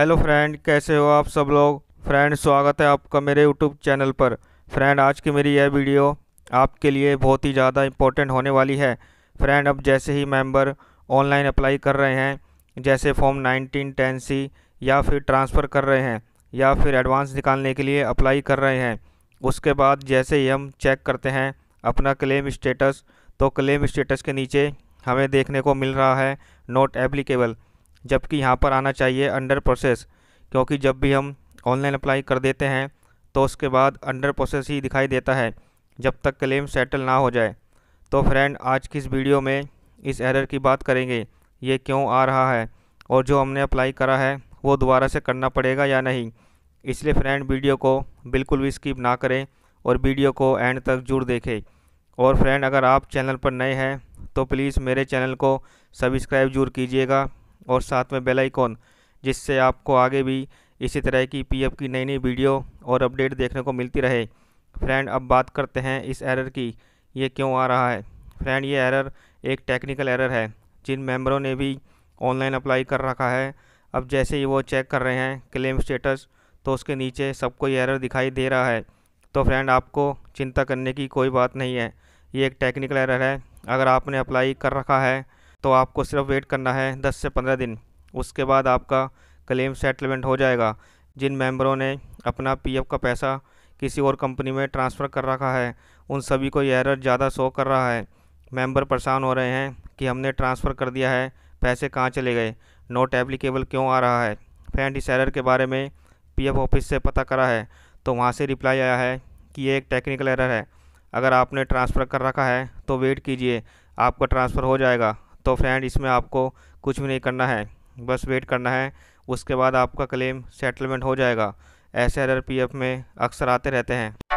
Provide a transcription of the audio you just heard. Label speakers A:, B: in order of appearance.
A: hello friend कैसे हो आप सब लोग फ्रेंड स्वागत है आपका मेरे यूट्यूब चैनल पर फ्रेंड आज की मेरी यह वीडियो आपके लिए बहुत ही ज़्यादा इम्पोर्टेंट होने वाली है फ्रेंड अब जैसे ही मेंबर ऑनलाइन अप्लाई कर रहे हैं जैसे फॉर्म नाइनटीन टेन सी या फिर ट्रांसफ़र कर रहे हैं या फिर एडवांस निकालने के लिए अप्लाई कर रहे हैं उसके बाद जैसे ही हम चेक करते हैं अपना क्लेम स्टेटस तो क्लेम स्टेटस के नीचे हमें देखने को मिल रहा है नोट एप्लीकेबल जबकि यहाँ पर आना चाहिए अंडर प्रोसेस क्योंकि जब भी हम ऑनलाइन अप्लाई कर देते हैं तो उसके बाद अंडर प्रोसेस ही दिखाई देता है जब तक क्लेम सेटल ना हो जाए तो फ्रेंड आज की इस वीडियो में इस एरर की बात करेंगे ये क्यों आ रहा है और जो हमने अप्लाई करा है वो दोबारा से करना पड़ेगा या नहीं इसलिए फ्रेंड वीडियो को बिल्कुल भी स्किप ना करें और वीडियो को एंड तक जरूर देखें और फ्रेंड अगर आप चैनल पर नए हैं तो प्लीज़ मेरे चैनल को सब्सक्राइब जरूर कीजिएगा और साथ में बेल आइकॉन जिससे आपको आगे भी इसी तरह की पीएफ की नई नई वीडियो और अपडेट देखने को मिलती रहे फ्रेंड अब बात करते हैं इस एरर की ये क्यों आ रहा है फ्रेंड ये एरर एक टेक्निकल एरर है जिन मेंबरों ने भी ऑनलाइन अप्लाई कर रखा है अब जैसे ही वो चेक कर रहे हैं क्लेम स्टेटस तो उसके नीचे सबको ये एरर दिखाई दे रहा है तो फ्रेंड आपको चिंता करने की कोई बात नहीं है ये एक टेक्निकल एरर है अगर आपने अप्लाई कर रखा है तो आपको सिर्फ वेट करना है 10 से 15 दिन उसके बाद आपका क्लेम सेटलमेंट हो जाएगा जिन मेंबरों ने अपना पीएफ का पैसा किसी और कंपनी में ट्रांसफ़र कर रखा है उन सभी को यह एरर ज़्यादा शो कर रहा है मेंबर परेशान हो रहे हैं कि हमने ट्रांसफ़र कर दिया है पैसे कहाँ चले गए नोट एप्लीकेबल क्यों आ रहा है फ्रेंड इस एरर के बारे में पी ऑफिस से पता करा है तो वहाँ से रिप्लाई आया है कि ये एक टेक्निकल एरर है अगर आपने ट्रांसफ़र कर रखा है तो वेट कीजिए आपका ट्रांसफ़र हो जाएगा तो फ्रेंड इसमें आपको कुछ भी नहीं करना है बस वेट करना है उसके बाद आपका क्लेम सेटलमेंट हो जाएगा ऐसे एरर पीएफ में अक्सर आते रहते हैं